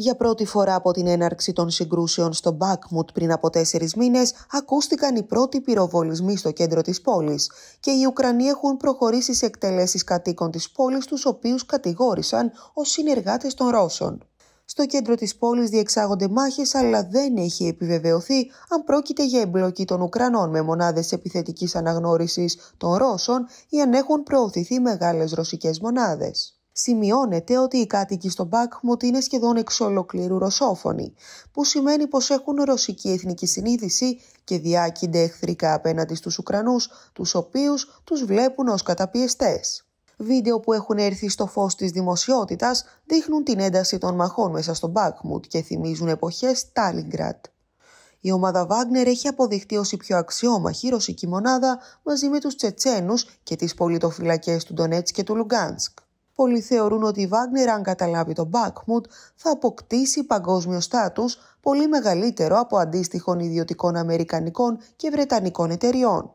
Για πρώτη φορά από την έναρξη των συγκρούσεων στο Μπάκμουτ πριν από τέσσερις μήνες, ακούστηκαν οι πρώτοι πυροβολισμοί στο κέντρο της πόλης και οι Ουκρανοί έχουν προχωρήσει σε εκτελέσεις κατοίκων της πόλης, τους οποίους κατηγόρησαν ως συνεργάτες των Ρώσων. Στο κέντρο της πόλης διεξάγονται μάχες αλλά δεν έχει επιβεβαιωθεί αν πρόκειται για εμπλοκή των Ουκρανών με μονάδες επιθετικής αναγνώρισης των Ρώσων ή αν έχουν προωθηθεί μεγάλες ρωσικές μονάδες. Σημειώνεται ότι οι κάτοικοι στον Μπάκμουτ είναι σχεδόν εξ ολοκλήρου ρωσόφωνοι, που σημαίνει πως έχουν ρωσική εθνική συνείδηση και διάκυνται εχθρικά απέναντι στους Ουκρανούς, τους οποίους τους βλέπουν ως καταπιεστές. Βίντεο που έχουν έρθει στο φως της δημοσιότητας δείχνουν την ένταση των μαχών μέσα στον Μπάκμουτ και θυμίζουν εποχές Στάλιγκρατ. Η ομάδα Βάγνερ έχει αποδειχτεί ως η πιο αξιόμαχη ρωσική μονάδα μαζί με τους Τσετσένους και τις πολιτοφυλακές του Ντονέτς και του Λουγκάνσκ. Πολλοί θεωρούν ότι η Βάγνερ, αν καταλάβει τον Μπάκμουντ, θα αποκτήσει παγκόσμιο στάτους πολύ μεγαλύτερο από αντίστοιχων ιδιωτικών Αμερικανικών και Βρετανικών εταιριών.